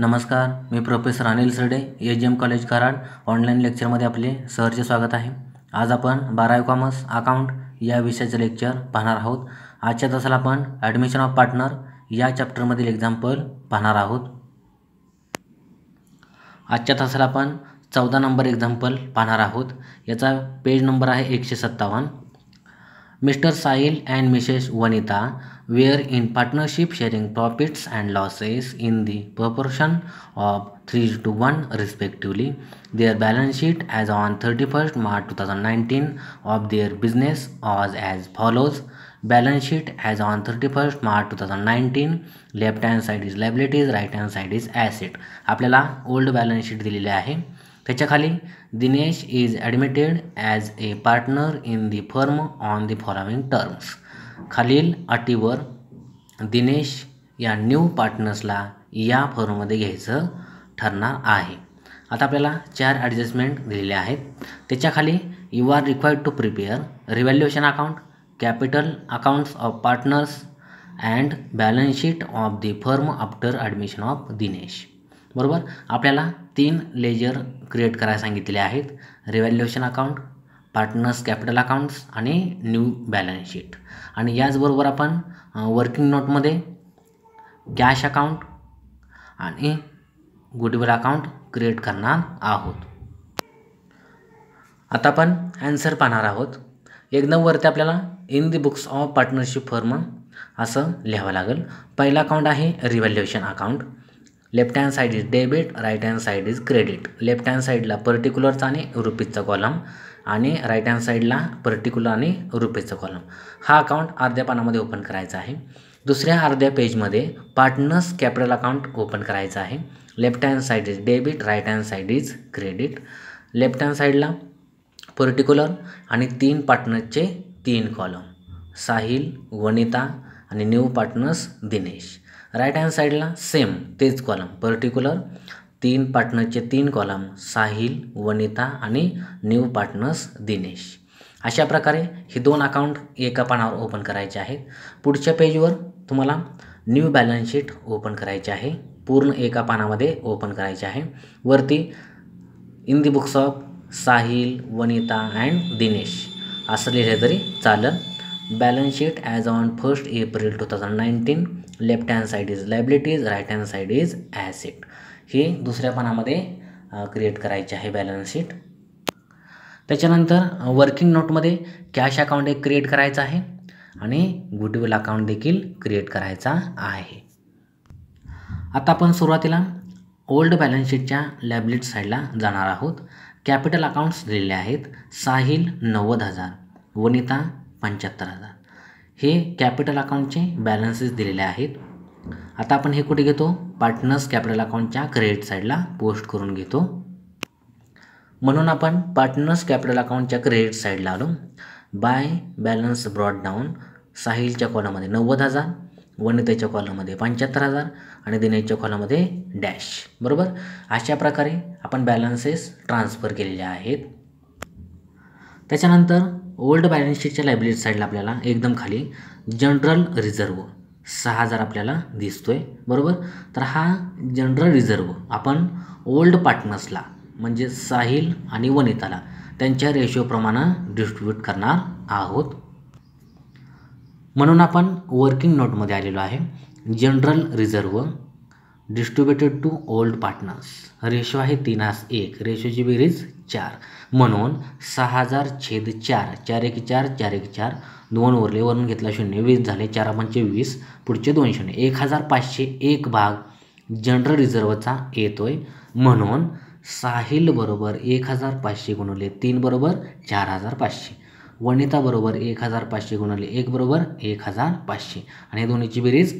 नमस्कार मी professor Anil Sarde H G M college Karad online लेक्चरमध्ये आपले सहर्ष स्वागत आहे आज आपण बारा कॉमर्स अकाउंट या विषयाचं लेक्चर पाहणार आहोत आजच्या तासाला आपण ॲडमिशन ऑफ पार्टनर या चॅप्टरमधील एक्झाम्पल पाहणार आहोत आजच्या तासाला आपण चौदा नंबर एक्झाम्पल पाहणार आहोत याचा पेज नंबर आहे एकशे सत्तावन्न Mr. Sahil and Mrs. Vanita were in partnership sharing profits and losses in the proportion of 3 to 1 respectively. Their balance sheet as on 31st March 2019 of their business was as follows. Balance sheet as on 31st March 2019 Left hand side is liabilities. Right hand side is asset. Aplela old balance sheet दिलेली आहे त्याच्याखाली Dinesh is admitted as a partner in the firm on the following terms खालील अटीवर दिनेश या new पार्टनर्सला या फर्ममध्ये घ्यायचं ठरणार आहे आता आपल्याला चार ॲडजस्टमेंट दिलेले आहेत त्याच्याखाली you are required to prepare revaluation account capital accounts of partners and balance sheet of the firm after admission of Dinesh बरोबर आपल्याला तीन लेजर क्रिएट करायला सांगितलेले आहेत revaluation account partners capital accounts आणि न्यू बॅलन्स शीट आणि याचबरोबर आपण वर्किंग नोटमध्ये कॅश अकाउंट आणि गुडविल अकाउंट क्रिएट करणार आहोत आता आपण ॲन्सर पाहणार आहोत एकदम वरती आपल्याला in the books of partnership firm असं लिहावं लागेल पहिला अकाउंट आहे revaluation account left hand side is debit right hand side is credit left hand साईडला पर्टिक्युलरचा आणि रुपीजचा कॉलम आणि राईट हँड साईडला पर्टिक्युलर आणि रुपीजचा कॉलम हा अकाउंट अर्ध्या पानामध्ये ओपन करायचा आहे दुसऱ्या अर्ध्या पेजमध्ये पार्टनर्स कॅपिटल अकाउंट ओपन करायचं आहे left hand side is debit right hand side is credit left hand साईडला पर्टिक्युलर आणि तीन पार्टनर्सचे तीन कॉलम साहिल वनिता आणि new partners Dinesh right hand साईडला सेम तेच कॉलम पर्टिक्युलर तीन पार्टनरचे तीन कॉलम साहिल वनिता आणि न्यू पार्टनर्स दिनेश अशा प्रकारे हे दोन अकाउंट एका पानावर ओपन करायचे आहेत पुढच्या पेजवर तुम्हाला न्यू बॅलन्स शीट ओपन करायची आहे पूर्ण एका पानामध्ये ओपन करायचे आहे वरती in the books of Sahil Vanita and Dinesh असं लिहिलं तरी चालत balance sheet as on 1st April 2019 left hand side is liabilities right hand side is asset हे दुसऱ्या पानामध्ये क्रिएट करायचे आहे बॅलन्स शीट त्याच्यानंतर वर्किंग नोटमध्ये कॅश अकाउंट एक क्रिएट करायचं आहे आणि गुडविल अकाउंट देखील क्रिएट करायचा आहे आता आपण सुरुवातीला ओल्ड बॅलन्स शीटच्या लॅबलेट साईडला जाणार आहोत कॅपिटल अकाउंट्स दिलेले आहेत साहिल नव्वद हजार वनिता पंच्याहत्तर हजार हे कॅपिटल अकाउंटचे बॅलन्सेस दिलेले आहेत आता आपण हे कुठे घेतो पार्टनर्स कॅपिटल अकाउंटच्या क्रेडिट साईडला पोस्ट करून घेतो म्हणून आपण पार्टनर्स कॅपिटल अकाउंटच्या क्रेडिट साईडला आलो बाय बॅलन्स ब्रॉड डाऊन साहिलच्या कॉलममध्ये नव्वद हजार वनितेच्या कॉलममध्ये पंच्याहत्तर हजार आणि दिनेशच्या कॉलममध्ये डॅश बरोबर अशा प्रकारे आपण बॅलन्सेस ट्रान्सफर केलेले आहेत त्याच्यानंतर ओल्ड बॅलन्स शीटच्या लायब्ररी साईडला आपल्याला एकदम खाली जनरल रिझर्व सहा हजार आपल्याला दिसतो आहे बरोबर तर हा जनरल रिझर्व आपण ओल्ड पार्टनर्सला म्हणजे साहिल आणि वनिताला त्यांच्या रेशिओप्रमाणे डिस्ट्रीब्यूट करणार आहोत म्हणून आपण वर्किंग नोटमध्ये आलेलो आहे general reserve distributed to old partners ratio आहे तीनास एक रेशोची बेरीज चार म्हणून सहा हजार छेद चार चार एक चार चार एक चार दोन उरले वरून घेतला शून्य वीस झाले चार पंचे वीस पुढचे दोन शून्य एक हजार पाचशे एक भाग जनरल रिझर्वचा येतो आहे म्हणून साहिल बरोबर एक हजार पाचशे गुणवले तीन बरोबर चार हजार पाचशे वनिताबरोबर एक हजार पाचशे गुणवले एक बरोबर एक हजार पाचशे आणि दोन्हीची बेरीज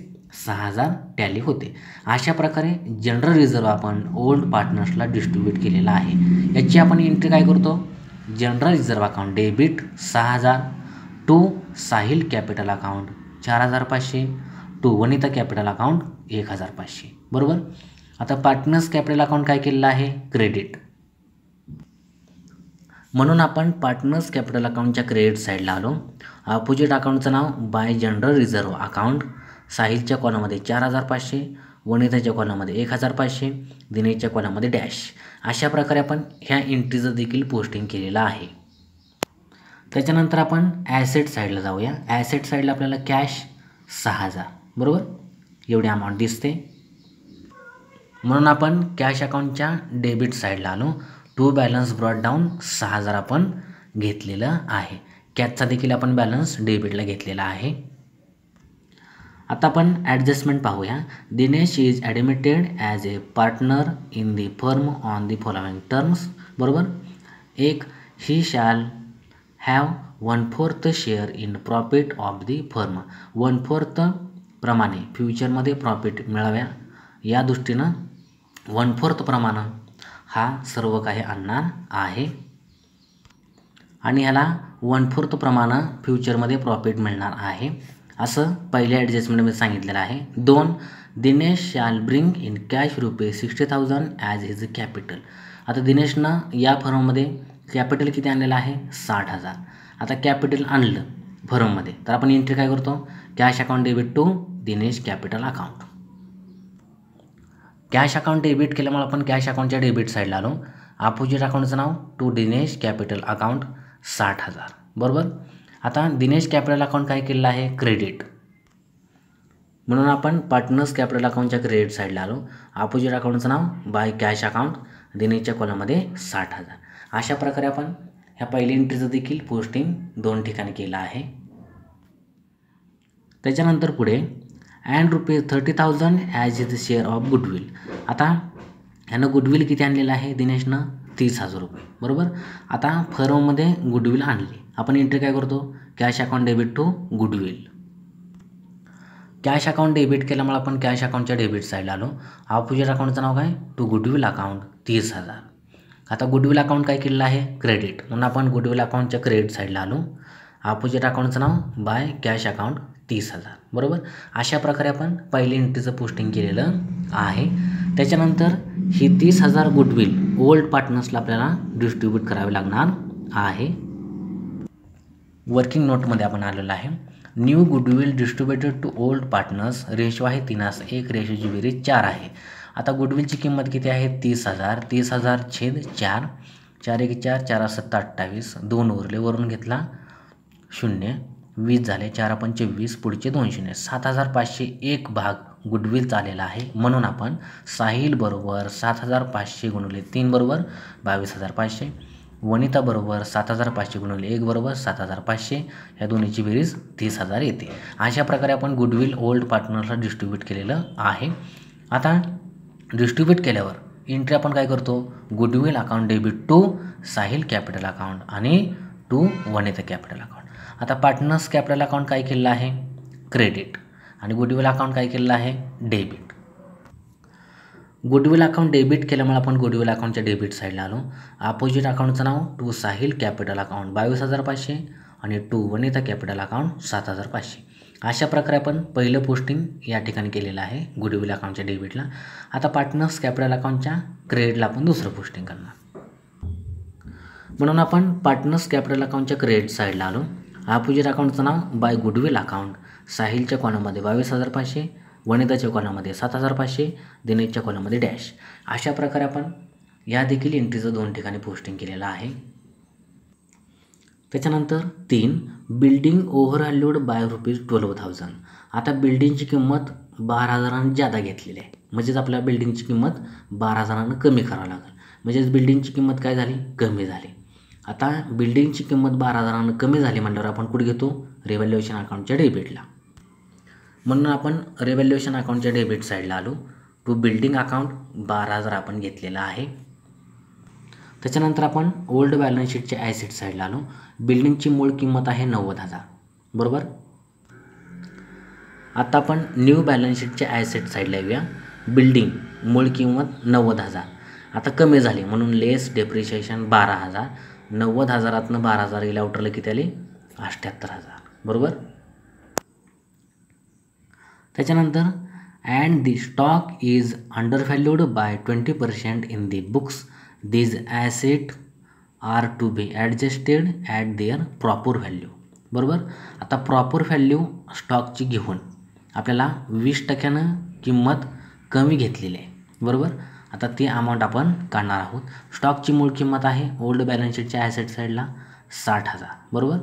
सहा हजार टॅली होते अशा प्रकारे जनरल रिझर्व आपण ओल्ड पार्टनर्सला डिस्ट्रीब्यूट केलेला आहे याची आपण एंट्री काय करतो जनरल रिझर्व अकाउंट डेबिट सहा हजार टू साहिल कॅपिटल अकाउंट चार हजार पाचशे टू वनिता कॅपिटल अकाउंट एक हजार पाचशे बरोबर आता पार्टनर्स कॅपिटल अकाउंट काय केलेलं आहे क्रेडिट म्हणून आपण पार्टनर्स कॅपिटल अकाउंटच्या क्रेडिट साईडला आलो अपोजिट अकाउंटचं नाव बाय जनरल रिझर्व अकाउंट साहिलच्या कॉलमध्ये चार हजार पाचशे वनिताच्या कॉलमध्ये एक हजार पाचशे दिनेशच्या कॉलामध्ये डॅश अशा प्रकारे आपण ह्या एंट्रीचं देखील पोस्टिंग केलेलं आहे त्याच्यानंतर आपण ॲसेट साईडला जाऊया ॲसेट साईडला आपल्याला कॅश सहा हजार बरोबर एवढी अमाऊंट दिसते म्हणून आपण कॅश अकाउंटच्या डेबिट साईडला आलो टू बॅलन्स ब्रॉड डाऊन सहा हजार आपण घेतलेलं आहे कॅशचा देखील आपण बॅलन्स डेबिटला घेतलेला आहे आता आपण ॲडजस्टमेंट पाहूया Dinesh is admitted as a partner in the firm on the following terms बरोबर एक he shall have one fourth share in profit of the firm one fourth प्रमाणे फ्युचरमध्ये प्रॉफिट मिळाव्या या दृष्टीनं वन फोर्थ प्रमाण हा सर्व काही आणणार आहे आणि ह्याला वन फोर्थ प्रमाणं फ्युचरमध्ये प्रॉफिट मिळणार आहे असं पहिल्या ॲडजस्टमेंटमध्ये सांगितलेलं आहे दोन Dinesh shall bring in cash rupees sixty thousand as his capital आता दिनेशनं या फर्ममध्ये कॅपिटल किती आणलेलं आहे साठ हजार आता कॅपिटल आणलं फर्ममध्ये तर आपण एंट्री काय करतो cash account debit to Dinesh capital account cash account debit केल्यामुळे आपण कॅश अकाउंटच्या डेबिट साईडला आलो अपोजिट अकाउंटचं नाव टू दिनेश कॅपिटल अकाउंट साठ हजार बरोबर आता दिनेश कॅपिटल अकाउंट काय केलेलं आहे क्रेडिट म्हणून आपण पार्टनर्स कॅपिटल अकाउंटच्या क्रेडिट साईडला आलो ऑपोजिट अकाउंटचं नाव बाय कॅश अकाउंट दिनेशच्या कोलामध्ये साठ हजार अशा प्रकारे आपण ह्या पहिली एंट्रीचं देखील पोस्टिंग दोन ठिकाणी केलं आहे त्याच्यानंतर पुढे and rupees thirty thousand as is the share of goodwill आता ह्यानं गुडविल किती आणलेलं आहे दिनेशनं तीस हजार रुपये बरोबर आता फर्ममध्ये गुडविल आणली आपण एंट्री काय करतो cash account debit to goodwill cash account debit केल्यामुळे आपण कॅश अकाउंटच्या डेबिट साईडला आलो ऑपोजिट अकाउंटचं नाव काय टू गुडविल अकाउंट तीस हजार आता गुडविल अकाउंट काय केलेलं आहे क्रेडिट म्हणून आपण गुडविल अकाउंटच्या क्रेडिट साईडला आलो ऑपोजिट अकाउंटचं नाव बाय कॅश अकाउंट तीस हजार बरोबर अशा प्रकारे आपण पहिली एंट्रीचं पोस्टिंग केलेलं आहे त्याच्यानंतर ही तीस हजार गुडविल ओल्ड पार्टनर्सला आपल्याला डिस्ट्रीब्यूट करावी लागणार आहे वर्किंग नोटमध्ये आपण आलेलो आहे new goodwill distributed to old partners ratio आहे तीनास एक रेशो बेरीज चार आहे आता गुडविलची किंमत किती आहे तीस हजार तीस हजार छेद चार चार एक चार चार सत्ता अठ्ठावीस दोन उरले वरून घेतला शून्य वीस झाले चार पंचवीस पुढचे दोन शून्य सात हजार पाचशे एक भाग गुडविल आलेला आहे म्हणून आपण साहिल सात हजार पाचशे गुणवले तीन बरोबर बावीस हजार पाचशे वनिता बरोबर सात हजार पाचशे गुणवले एक बरोबर सात हजार पाचशे या दोन्हीची बेरीज तीस हजार येते अशा प्रकारे आपण गुडविल ओल्ड पार्टनरला डिस्ट्रीब्यूट केलेलं आहे आता डिस्ट्रीब्यूट केल्यावर एंट्री आपण काय करतो goodwill account debit to Sahil capital account आणि टू वनिता कॅपिटल अकाउंट आता पार्टनर्स कॅपिटल अकाउंट काय केलेलं आहे क्रेडिट आणि गुडविल अकाउंट काय केलेलं आहे डेबिट गुडविल अकाउंट डेबिट केल्यामुळे आपण गुडविल अकाउंटच्या डेबिट साईडला आलो अपोजिट अकाउंटचं नाव टू साहिल कॅपिटल अकाउंट बावीस हजार पाचशे आणि टू वनिता कॅपिटल अकाउंट सात हजार पाचशे अशा प्रकारे आपण पहिलं पोस्टिंग या ठिकाणी केलेलं आहे गुडविल अकाउंटच्या डेबिटला आता पार्टनर्स कॅपिटल अकाउंटच्या क्रेडिटला आपण दुसरं पोस्टिंग करणार म्हणून आपण पार्टनर्स कॅपिटल अकाउंटच्या क्रेडिट साईडला आलो अपोजिट अकाउंटचं नाव बाय गुडविल अकाउंट साहिलच्या कॉनामध्ये बावीस हजार पाचशे वनिताच्या कॉलममध्ये सात हजार पाचशे दिनेशच्या कॉलममध्ये डॅश अशा प्रकारे आपण या देखील एंट्रीचं दोन ठिकाणी पोस्टिंग केलेलं आहे त्याच्यानंतर तीन building overvalued by rupees twelve thousand आता बिल्डिंगची किंमत बारा हजारानं जादा घेतलेली आहे म्हणजेच आपल्या बिल्डिंगची किंमत बारा हजारानं कमी करावं लागेल म्हणजेच बिल्डिंगची किंमत काय झाली कमी झाली आता बिल्डिंगची किंमत बारा हजारानं कमी झाली म्हणल्यावर आपण कुठे घेतो रिव्हॅल्युएशन अकाउंटच्या डेबिटला म्हणून आपण रेव्हॅल्युएशन अकाउंटच्या डेबिट साईडला आलो टू बिल्डिंग अकाउंट बारा हजार आपण घेतलेला आहे त्याच्यानंतर आपण ओल्ड बॅलन्स शीटच्या ॲसिड साईडला आलो बिल्डिंगची मूळ किंमत आहे नव्वद हजार बरोबर आता आपण न्यू बॅलन्स शीटच्या ॲसेट साईडला येऊया बिल्डिंग मूळ किंमत नव्वद हजार आता कमी झाली म्हणून लेस डेप्रिशिएशन बारा हजार नव्वद हजारातनं बारा हजार गेल्या उठरलं किती आले अठ्ठ्याहत्तर हजार बरोबर त्याच्यानंतर and the stock is undervalued by twenty percent in the books these asset are to be adjusted at their proper value बरोबर आता प्रॉपर व्हॅल्यू स्टॉकची घेऊन आपल्याला वीस टक्क्यानं किंमत कमी घेतलेली आहे बरोबर आता ती अमाऊंट आपण काढणार आहोत स्टॉकची मूळ किंमत आहे ओल्ड बॅलन्स शीटच्या ॲसेट साईडला साठ हजार बरोबर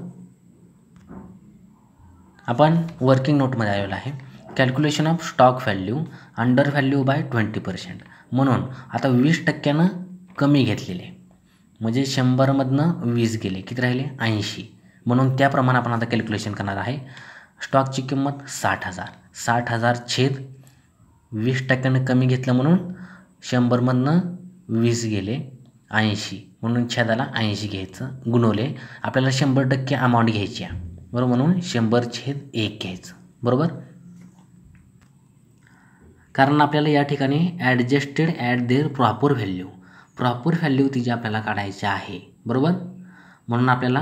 आपण वर्किंग नोटमध्ये आलेलो आहे calculation of stock value under value by twenty percent म्हणून आता वीस टक्क्यानं कमी घेतलेले म्हणजे शंभरमधनं वीस गेले किती राहिले ऐंशी म्हणून त्याप्रमाणे आपण आता कॅल्क्युलेशन करणार आहे स्टॉकची किंमत साठ हजार साठ हजार छेद वीस टक्क्यानं कमी घेतलं म्हणून शंभरमधनं वीस गेले ऐंशी म्हणून छेदाला ऐंशी घ्यायचं गुणवले आपल्याला शंभर टक्के अमाऊंट घ्यायची आहे बरोबर म्हणून शंभर छेद एक घ्यायचं बरोबर कारण आपल्याला या ठिकाणी adjusted at their proper value proper value ती आपल्याला काढायची आहे बरोबर म्हणून आपल्याला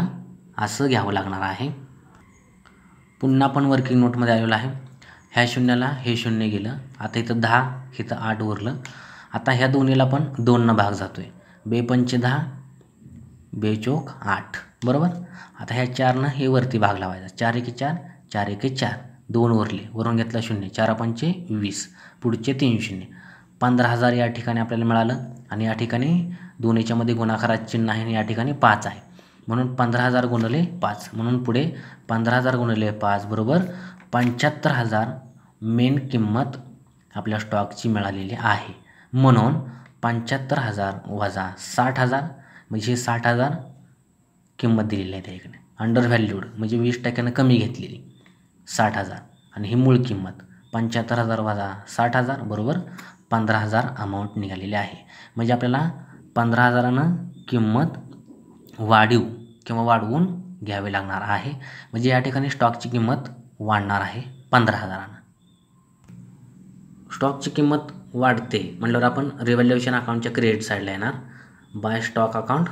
असं घ्यावं लागणार आहे पुन्हा पण वर्किंग नोटमध्ये आलेलं आहे ह्या शून्याला हे शून्य गेलं आता इथं दहा इथं आठ उरलं आता ह्या दोन्हीला पण दोननं भाग जातो आहे बेपंच दहा बेचोक आठ बरोबर आता ह्या चारनं हे वरती भाग लावायचा चार एके चार चार एके चार दोन उरले वरून घेतला शून्य चार पंचे वीस पुढचे तीन शून्य पंधरा हजार या ठिकाणी आपल्याला मिळालं आणि या ठिकाणी दोन याच्यामध्ये गुणाकाराचे चिन्ह आहे आणि या ठिकाणी पाच आहे म्हणून पंधरा हजार गुणले पाच म्हणून पुढे पंधरा हजार गुणले पाच बरोबर पंच्याहत्तर हजार मेन किंमत आपल्या स्टॉकची मिळालेली आहे म्हणून पंच्याहत्तर हजार वजा साठ हजार म्हणजे साठ हजार किंमत दिलेली आहे त्या इकडे अंडर व्हॅल्यूड म्हणजे वीस टक्क्यानं कमी घेतलेली साठ हजार आणि ही मूळ किंमत पंच्याहत्तर हजार वजा साठ हजार बरोबर पंधरा हजार अमाऊंट निघालेली आहे म्हणजे आपल्याला पंधरा हजारानं किंमत वाढीव किंवा वाढवून घ्यावी लागणार आहे म्हणजे या ठिकाणी स्टॉकची किंमत वाढणार आहे पंधरा हजारानं स्टॉकची किंमत वाढते म्हटल्यावर आपण रिव्हॅल्युएशन अकाउंटच्या क्रेडिट साईडला येणार बाय स्टॉक अकाउंट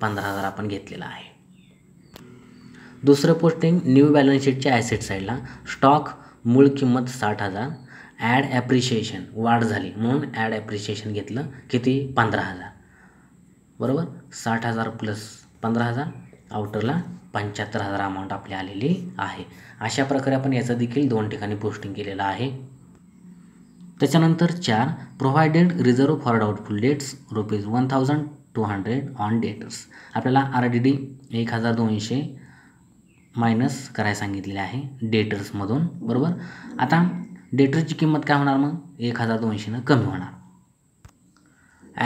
पंधरा हजार आपण घेतलेला आहे दुसरं पोस्टिंग न्यू बॅलन्स शीटच्या ॲसेट साईडला स्टॉक मूळ किंमत साठ हजार ॲड ॲप्रिशिएशन वाढ झाली म्हणून ॲड ॲप्रिशिएशन घेतलं किती पंधरा हजार बरोबर साठ हजार प्लस पंधरा हजार आउटरला पंच्याहत्तर हजार अमाऊंट आपली आलेली आहे अशा प्रकारे आपण याचं देखील दोन ठिकाणी पोस्टिंग केलेलं आहे त्याच्यानंतर चार provided reserve for doubtful debts rupees one thousand two hundred on debtors आपल्याला आर डी डी एक हजार दोनशे मायनस करायला सांगितलेले आहे डेटर्समधून बरोबर आता डेटर्सची किंमत काय होणार मग एक हजार दोनशेनं कमी होणार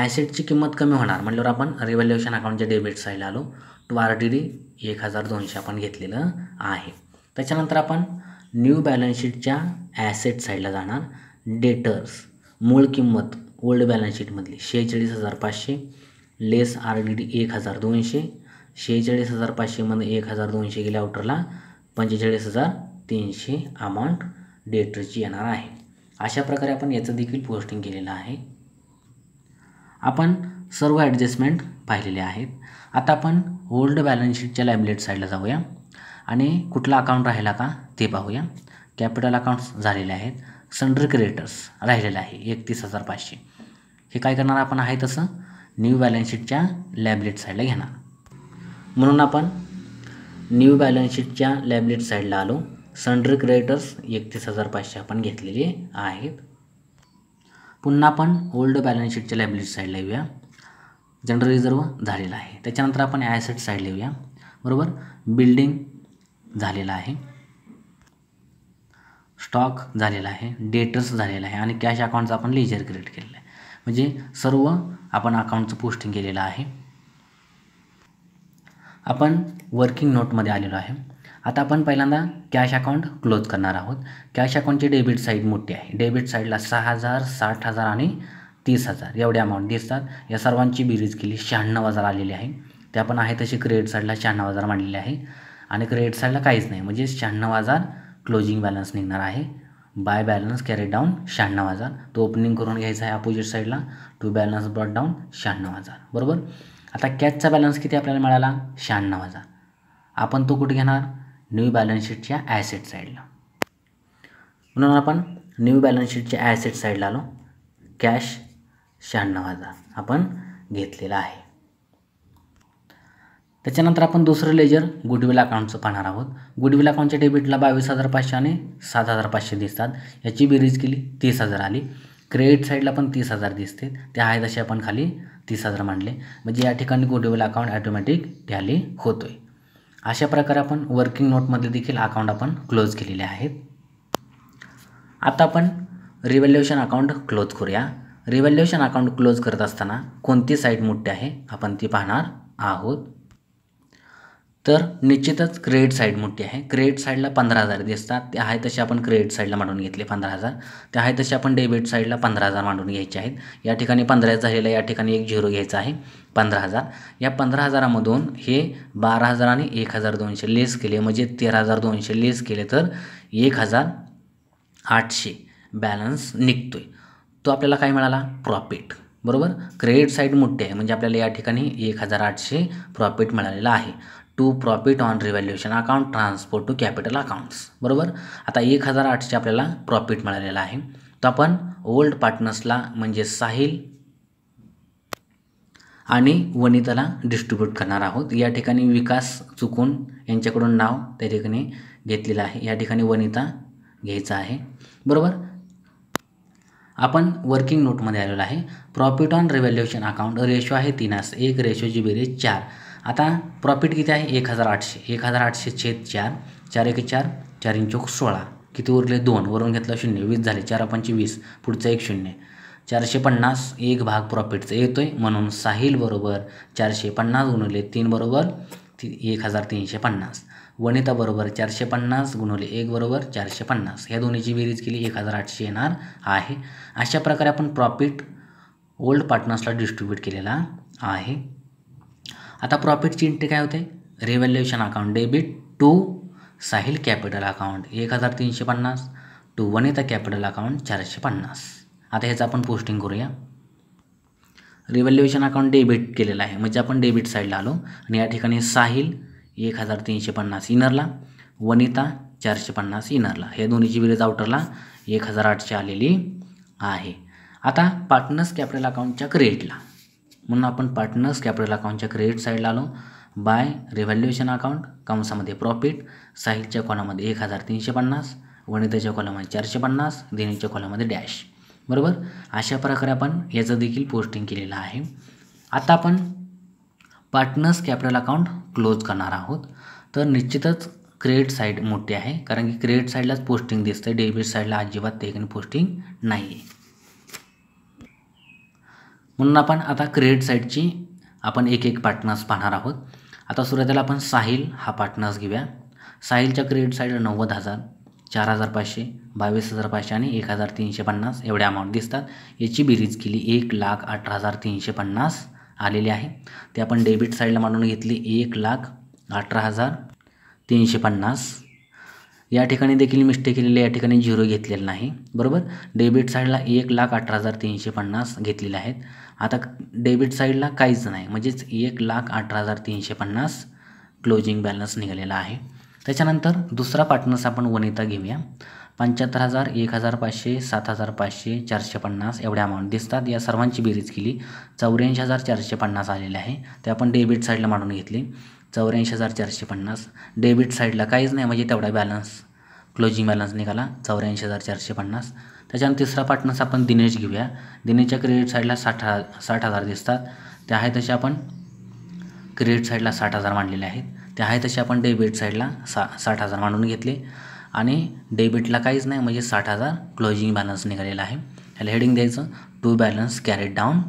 ॲसेटची किंमत कमी होणार म्हटल्यावर आपण रिव्हॅल्युएशन अकाउंटच्या डेबिट साईडला आलो टू आर डी डी एक हजार दोनशे आपण घेतलेलं आहे त्याच्यानंतर आपण न्यू बॅलन्सशीटच्या ॲसेट साईडला जाणार डेटर्स मूळ किंमत ओल्ड बॅलन्सशीटमधली शेहेचाळीस हजार पाचशे लेस आर डी डी एक हजार दोनशे शेहेचाळीस हजार पाचशेमध्ये एक हजार दोनशे गेले आउटरला पंचेचाळीस हजार तीनशे अमाऊंट डेटरची येणार आहे अशा प्रकारे आपण याचं देखील पोस्टिंग केलेलं आहे आपण सर्व ॲडजस्टमेंट पाहिलेले आहेत आता आपण ओल्ड बॅलन्स शीटच्या लॅबलेट साईडला जाऊया आणि कुठला अकाउंट राहिला का ते पाहूया कॅपिटल अकाउंट्स झालेले आहेत सन्ड्री क्रिएटर्स राहिलेलं आहे एकतीस हजार पाचशे हे काय करणार आपण आहे तसं न्यू बॅलन्स शीटच्या लॅबलेट साईडला घेणार म्हणून आपण न्यू बॅलन्स शीटच्या लॅबलेट साईडला आलो सन्ड्री क्रेडिटर्स एकतीस हजार पाचशे आपण घेतलेले आहेत पुन्हा आपण ओल्ड बॅलन्स शीटच्या लॅबलेट साईडला येऊया जनरल रिझर्व झालेला आहे त्याच्यानंतर आपण ॲसेट साईडला येऊया बरोबर बिल्डिंग झालेला आहे स्टॉक झालेला आहे डेटर्स झालेला आहे आणि कॅश अकाउंटचं आपण लेजर क्रिएट केलेलं आहे म्हणजे सर्व आपण अकाउंटचं पोस्टिंग केलेलं आहे आपण वर्किंग नोटमध्ये आलेलो आहे आता आपण पहिल्यांदा कॅश अकाउंट क्लोज करणार आहोत कॅश अकाउंटची डेबिट साईड मोठी आहे डेबिट साईडला सहा हजार साठ हजार आणि तीस हजार एवढे अमाऊंट दिसतात या सर्वांची बिरीज केली शहाण्णव हजार आलेली आहे ते आपण आहे तशी क्रेडिट साईडला शहाण्णव हजार मांडलेली आहे आणि क्रेडिट साईडला काहीच नाही म्हणजे शहाण्णव हजार क्लोजिंग बॅलन्स निघणार आहे बाय बॅलन्स कॅरी डाऊन शहाण्णव हजार तो ओपनिंग करून घ्यायचा आहे अपोजिट साईडला टू बॅलन्स ब्रॉट डाऊन शहाण्णव हजार बरोबर आता कॅशचा बॅलन्स किती आपल्याला मिळाला शहाण्णव हजार आपण तो कुठे घेणार न्यू बॅलन्स शीटच्या ॲसेट साईडला म्हणून आपण न्यू बॅलन्स शीटच्या ॲसेट साईडला आलो कॅश शहाण्णव हजार आपण घेतलेला आहे त्याच्यानंतर आपण दुसरं लेजर गुडविल अकाउंटचं पाहणार आहोत गुडविल अकाउंटच्या डेबिटला बावीस हजार पाचशे आणि सात हजार पाचशे दिसतात याची बेरीज केली तीस हजार आली क्रेडिट साईडला पण तीस हजार दिसते ते आहे तसे आपण खाली तीस हजार मांडले म्हणजे या ठिकाणी गुडविल अकाउंट ॲटोमॅटिक टॅली होतो आहे अशा प्रकारे आपण वर्किंग नोटमध्ये देखील अकाउंट आपण क्लोज केलेले आहेत आता आपण रिव्हॅल्युएशन अकाउंट क्लोज करूया रिव्हॅल्युएशन अकाउंट क्लोज करत असताना कोणती साईट मोठी आहे आपण ती पाहणार आहोत तर निश्चितच क्रेडिट साईड मोठी आहे क्रेडिट साईडला पंधरा हजार दिसतात ते आहे तसे आपण क्रेडिट साईडला मांडून घेतले पंधरा हजार ते आहे तसे आपण डेबिट साईडला पंधरा हजार मांडून घ्यायचे आहेत या ठिकाणी पंधरा झालेला या ठिकाणी एक झिरो घ्यायचा आहे पंधरा हजार या पंधरा हजारामधून हे बारा हजार आणि एक हजार दोनशे लेस केले म्हणजे तेरा हजार दोनशे लेस केले तर एक हजार आठशे बॅलन्स निघतो आहे तो आपल्याला काय मिळाला प्रॉफिट बरोबर क्रेडिट साईड मोठी आहे म्हणजे आपल्याला या ठिकाणी एक हजार आठशे प्रॉफिट मिळालेला आहे to profit on revaluation account transfer to capital accounts बरोबर आता एक हजार आठशे आपल्याला प्रॉफिट मिळालेला आहे तर आपण ओल्ड पार्टनर्सला म्हणजे साहिल आणि वनिताला डिस्ट्रीब्यूट करणार आहोत या ठिकाणी विकास चुकून यांच्याकडून नाव त्या ठिकाणी घेतलेलं आहे या ठिकाणी वनिता घ्यायचं आहे बरोबर आपण वर्किंग नोटमध्ये आलेलो आहे profit on revaluation account ratio आहे तीनास एक रेशोची बेरीज चार आता प्रॉफिट किती आहे एक हजार आठशे एक हजार आठशे छेद चार चार एक चार चार चौक सोळा किती उरले दोन वरून घेतलं शून्य वीस झाले चार पंचे वीस पुढचं एक शून्य चारशे पन्नास एक भाग प्रॉफिटचा येतो आहे म्हणून साहिल बरोबर चारशे पन्नास गुणवले तीन बरोबर ती एक हजार तीनशे पन्नास वनिता बरोबर चारशे पन्नास गुणवले एक बरोबर चारशे पन्नास ह्या दोन्हीची बेरीज केली एक हजार आठशे येणार आहे अशा प्रकारे आपण प्रॉफिट ओल्ड पार्टनर्सला डिस्ट्रीब्यूट केलेला आहे आता प्रॉफिटची एंट्री काय होते revaluation account debit to Sahil capital account एक हजार तीनशे पन्नास टू वनिता कॅपिटल अकाउंट चारशे पन्नास आता ह्याचं आपण पोस्टिंग करूया रिव्हॅल्युएशन अकाउंट डेबिट केलेलं आहे म्हणजे आपण डेबिट साईडला आलो आणि या ठिकाणी साहिल एक हजार तीनशे पन्नास इनरला वनिता चारशे पन्नास इनरला हे दोन्हीची विरेज आउटरला एक हजार आठशे आलेली आहे आता पार्टनर्स कॅपिटल अकाउंटच्या क्रेडिटला म्हणून आपण पार्टनर्स कॅपिटल अकाउंटच्या क्रेडिट साईडला आलो बाय रिव्हॅल्युएशन अकाउंट कंसामध्ये प्रॉफिट साहित्यच्या कॉलममध्ये एक हजार तीनशे पन्नास वणिताच्या कॉलममध्ये चारशे पन्नास देणीच्या कॉलममध्ये डॅश बरोबर अशा प्रकारे आपण याचं देखील पोस्टिंग केलेलं आहे आता आपण पार्टनर्स कॅपिटल अकाउंट क्लोज करणार आहोत तर निश्चितच क्रेडिट साईड मोठी आहे कारण की क्रेडिट साईडलाच पोस्टिंग दिसतं डेबिट साईडला अजिबात ते पोस्टिंग नाही आहे म्हणून आपण आता क्रिएट साईडची आपण एक एक पार्टनर्स पाहणार आहोत आता सुरुवातीला आपण साहिल हा पार्टनर्स घेऊया साहिलच्या क्रिएट साईड नव्वद हजार चार हजार पाचशे बावीस हजार पाचशे आणि एक हजार तीनशे पन्नास एवढ्या अमाऊंट दिसतात याची बिरीज केली एक लाख अठरा हजार तीनशे पन्नास आलेली आहे ते आपण डेबिट साईडला मांडून घेतली एक लाख अठरा हजार तीनशे पन्नास या ठिकाणी देखील मिस्टेक केलेली या ठिकाणी झिरो घेतलेला नाही बरोबर डेबिट साईडला एक लाख अठरा हजार तीनशे पन्नास घेतलेले आहेत आता डेबिट साईडला काहीच नाही म्हणजेच एक लाख अठरा हजार तीनशे पन्नास क्लोजिंग बॅलन्स निघालेला आहे त्याच्यानंतर दुसरा पार्टनर्स आपण वनिता घेऊया पंच्याहत्तर हजार एक हजार पाचशे सात हजार पाचशे चारशे पन्नास एवढ्या अमाऊंट दिसतात या सर्वांची बेरीज केली चौऱ्याऐंशी हजार चारशे पन्नास आलेले आहे ते आपण डेबिट साईडला मांडून घेतले चौऱ्याऐंशी हजार चारशे पन्नास डेबिट साईडला काहीच नाही म्हणजे तेवढा बॅलन्स क्लोजिंग बॅलन्स निघाला चौऱ्याऐंशी हजार चारशे पन्नास त्याच्यानंतर तिसरा पार्टनर्स आपण दिनेश घेऊया दिनेशच्या क्रेडिट साईडला साठ हा साठ हजार दिसतात ते आहे तसे आपण क्रेडिट साईडला साठ हजार मांडलेले आहेत ते आहे तसे आपण डेबिट साईडला सा साठ हजार मांडून घेतले आणि डेबिटला काहीच नाही म्हणजे साठ हजार क्लोजिंग बॅलन्स निघालेला आहे ह्याला हेडिंग द्यायचं to balance carried down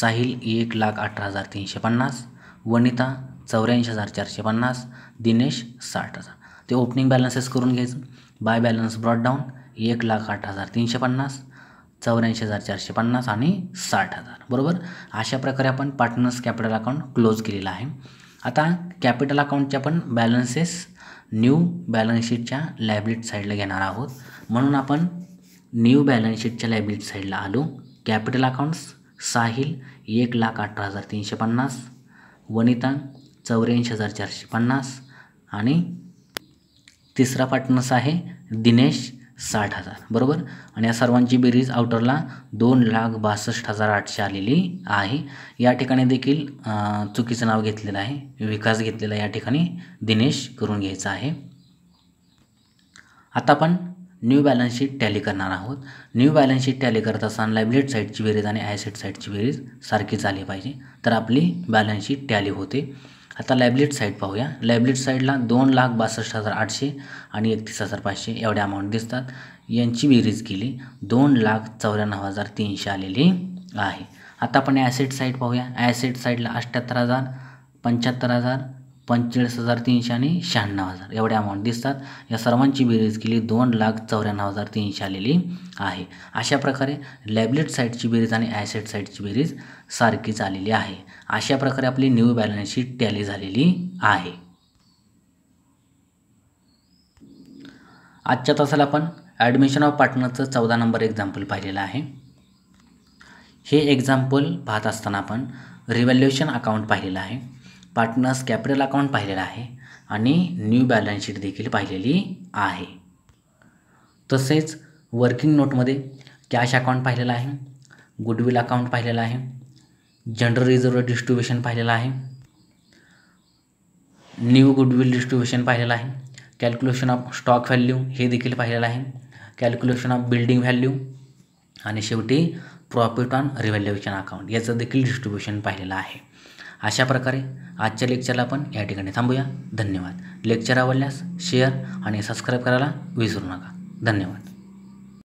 Sahil एक लाख अठरा हजार तीनशे पन्नास वनिता चौऱ्याऐंशी हजार चारशे पन्नास दिनेश साठ हजार ते ओपनिंग बॅलन्सेस करून घ्यायचं बाय बॅलन्स ब्रॉड डाऊन एक लाख आठ हजार तीनशे पन्नास चौऱ्याऐंशी हजार चारशे पन्नास आणि साठ हजार बरोबर अशा प्रकारे आपण पार्टनर्स कॅपिटल अकाउंट क्लोज केलेला आहे आता कॅपिटल अकाउंटच्या पण बॅलन्सेस न्यू बॅलन्सशीटच्या लायब्रिट साईडला घेणार आहोत म्हणून आपण न्यू बॅलन्सशीटच्या लायब्रिट साईडला आलो कॅपिटल अकाउंट्स साहिल एक लाख अठरा हजार तीनशे पन्नास वनिता चौऱ्याऐंशी हजार चारशे पन्नास आणि तिसरा पार्टनर्स आहे दिनेश साठ हजार बरोबर आणि या सर्वांची बेरीज आउटरला दोन लाख बासष्ट हजार आठशे आलेली आहे या ठिकाणी देखील चुकीचं नाव घेतलेलं आहे विकास घेतलेला या ठिकाणी दिनेश करून घ्यायचा आहे आता आपण न्यू बॅलन्सशीट शीट टॅली करणार आहोत न्यू बॅलन्सशीट शीट टॅली करत असताना लायब्लेट साईडची बेरीज आणि ॲसेट साईडची बेरीज सारखीच आली पाहिजे तर आपली बॅलन्सशीट शीट टॅली होते आता लॅबलेट साईड पाहूया लॅबलेट साईडला दोन लाख बासष्ट हजार आठशे आणि एकतीस हजार पाचशे एवढ्या अमाऊंट दिसतात यांची बेरीज केली दोन लाख चौऱ्याण्णव हजार तीनशे आलेली आहे आता आपण ॲसेट साईड पाहूया ॲसेट साईडला अठ्ठ्याहत्तर हजार पंच्याहत्तर हजार पंचेचाळीस हजार तीनशे आणि शहाण्णव हजार एवढ्या अमाऊंट दिसतात या सर्वांची बेरीज केली दोन लाख चौऱ्याण्णव हजार तीनशे आलेली आहे अशा प्रकारे लॅबलेट साईडची बेरीज आणि ॲसेट साईडची बेरीज सारखीच आलेली आहे अशा प्रकारे आपली न्यू बॅलन्स टॅली झालेली आहे आजच्या तासाला आपण ॲडमिशन ऑफ पार्टनरचं चौदा नंबर एक्झाम्पल पाहिलेलं आहे हे एक्झाम्पल पाहत असताना आपण रिव्हॅल्युएशन अकाउंट पाहिलेलं आहे पार्टनर्स कॅपिटल अकाउंट पाहिलेला आहे आणि न्यू बॅलन्स शीट देखील पाहिलेली आहे तसेच वर्किंग नोटमध्ये कॅश अकाउंट पाहिलेलं आहे गुडविल अकाउंट पाहिलेलं आहे जनरल रिझर्व डिस्ट्रीब्युशन पाहिलेलं आहे न्यू गुडविल डिस्ट्रीब्युशन पाहिलेलं आहे कॅल्क्युलेशन ऑफ स्टॉक व्हॅल्यू हे देखील पाहिलेलं आहे कॅल्क्युलेशन ऑफ बिल्डिंग व्हॅल्यू आणि शेवटी प्रॉफिट ऑन रिव्हॅल्युएशन अकाउंट याचं देखील डिस्ट्रीब्युशन पाहिलेलं आहे अशा प्रकारे आजच्या लेक्चरला आपण या ठिकाणी थांबूया धन्यवाद लेक्चर आवडल्यास शेअर आणि सबस्क्राईब करायला विसरू नका धन्यवाद